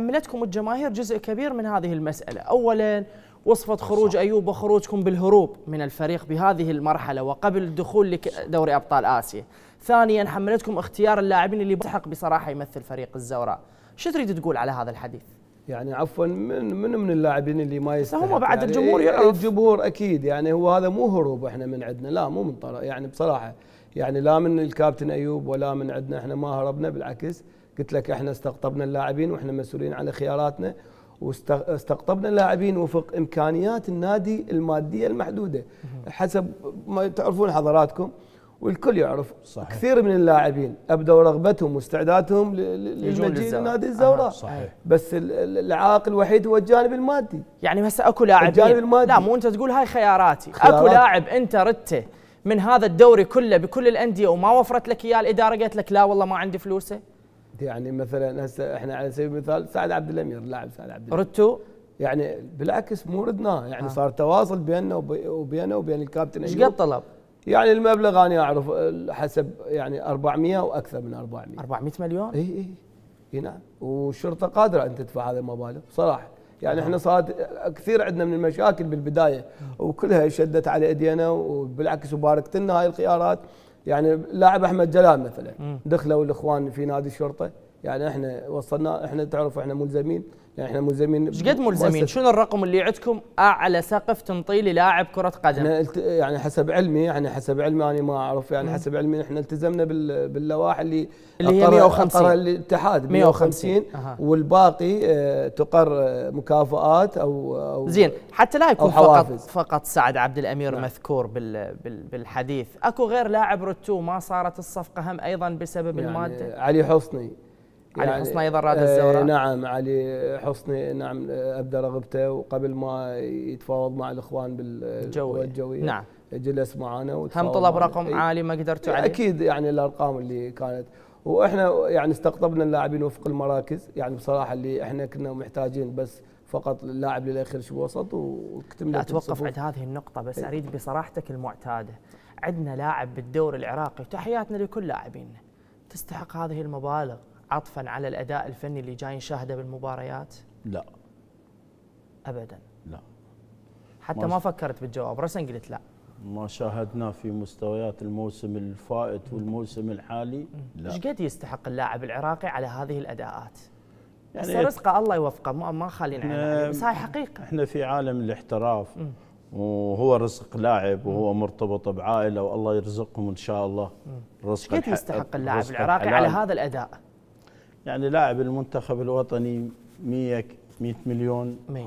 حملتكم الجماهير جزء كبير من هذه المسألة أولا وصفة خروج أيوب وخروجكم بالهروب من الفريق بهذه المرحلة وقبل الدخول لدوري أبطال آسيا ثانيا حملتكم اختيار اللاعبين اللي بحق بصراحة يمثل فريق الزوراء شو تريد تقول على هذا الحديث؟ يعني عفوا من من من اللاعبين اللي ما يستحق هم بعد يعني الجمهور يعرف الجمهور اكيد يعني هو هذا مو هروب احنا من عندنا لا مو من طرف يعني بصراحه يعني لا من الكابتن ايوب ولا من عندنا احنا ما هربنا بالعكس قلت لك احنا استقطبنا اللاعبين واحنا مسؤولين على خياراتنا واستقطبنا اللاعبين وفق امكانيات النادي الماديه المحدوده حسب ما تعرفون حضراتكم والكل يعرف صحيح. كثير من اللاعبين ابدوا رغبتهم واستعدادهم للمجيء لنادي الزوراء صحيح. بس العائق الوحيد هو الجانب المادي يعني هسه اكو لاعبين الجانب المادي لا مو انت تقول هاي خياراتي خيارات. اكو لاعب انت رته من هذا الدوري كله بكل الانديه وما وفرت لك اياه الاداره قالت لك لا والله ما عندي فلوسه يعني مثلا هسه احنا على سبيل المثال سعد عبد الامير اللاعب سعد عبد الامير ردتوا يعني بالعكس مو ردناه يعني آه. صار تواصل بيننا وبينه وبين الكابتن ايش قد طلب؟ يعني المبلغ انا اعرف حسب يعني 400 واكثر من 400 400 مليون؟ اي اي اي نعم والشرطه قادره ان تدفع هذه المبالغ صراحه يعني نعم. احنا صارت كثير عندنا من المشاكل بالبدايه وكلها شدت على ايدينا وبالعكس وباركت لنا هاي الخيارات يعني اللاعب احمد جلال مثلا دخلوا الاخوان في نادي الشرطه يعني احنا وصلنا احنا تعرف احنا ملزمين يعني احنا ملزمين ايش قد ملزمين؟ شنو الرقم اللي عندكم اعلى سقف تنطي للاعب كره قدم؟ احنا يعني حسب علمي يعني حسب علمي انا ما اعرف يعني مم. حسب علمي احنا التزمنا باللوائح اللي اللي هي 150 قرر الاتحاد 150, أه. والباقي اه تقر آه، مكافآت او, أو زين حتى لا يكون فقط فقط سعد عبد الامير نعم. مذكور بال بالحديث، اكو غير لاعب رتو ما صارت الصفقه هم ايضا بسبب يعني الماده؟ علي حصني يعني علي حسني ايضا راد آه، الزورة نعم علي حسني نعم ابدى رغبته وقبل ما يتفاوض مع الاخوان بالجوي الجوية نعم جلس معنا هم طلب رقم عالي ما قدرتوا عليه اكيد يعني الارقام اللي كانت واحنا يعني استقطبنا اللاعبين وفق المراكز يعني بصراحه اللي احنا كنا محتاجين بس فقط اللاعب للاخر شو وسط وكتمنا لا اتوقف عند هذه النقطه بس اريد بصراحتك المعتاده عندنا لاعب بالدوري العراقي تحياتنا لكل لاعبينا تستحق هذه المبالغ عطفا على الاداء الفني اللي جاي نشاهده بالمباريات؟ لا ابدا لا حتى ما, ما فكرت بالجواب رسن قلت لا ما شاهدناه في مستويات الموسم الفائت والموسم الحالي لا ايش قد يستحق اللاعب العراقي على هذه الاداءات؟ يعني بس رزقه الله يوفقه ما ما خلينا بس هاي حقيقه احنا في عالم الاحتراف وهو رزق لاعب وهو مرتبط بعائله والله يرزقهم ان شاء الله رزق كيف يستحق اللاعب العراقي على هذا الاداء؟ يعني لاعب المنتخب الوطني 100 100 مليون 100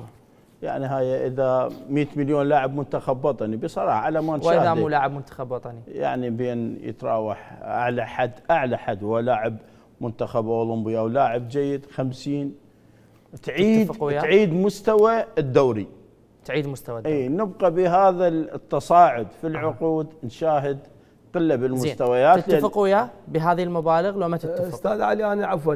يعني هاي اذا 100 مليون لاعب منتخب وطني بصراحه على ما نشاهد واذا مو لاعب منتخب وطني يعني بين يتراوح اعلى حد اعلى حد هو لاعب منتخب اولمبيا ولاعب جيد 50 تعيد تعيد مستوى الدوري تعيد مستوى الدوري اي نبقى بهذا التصاعد في العقود آه. نشاهد قله بالمستويات تتفق وياه بهذه المبالغ لو ما تتفق استاذ علي انا عفوا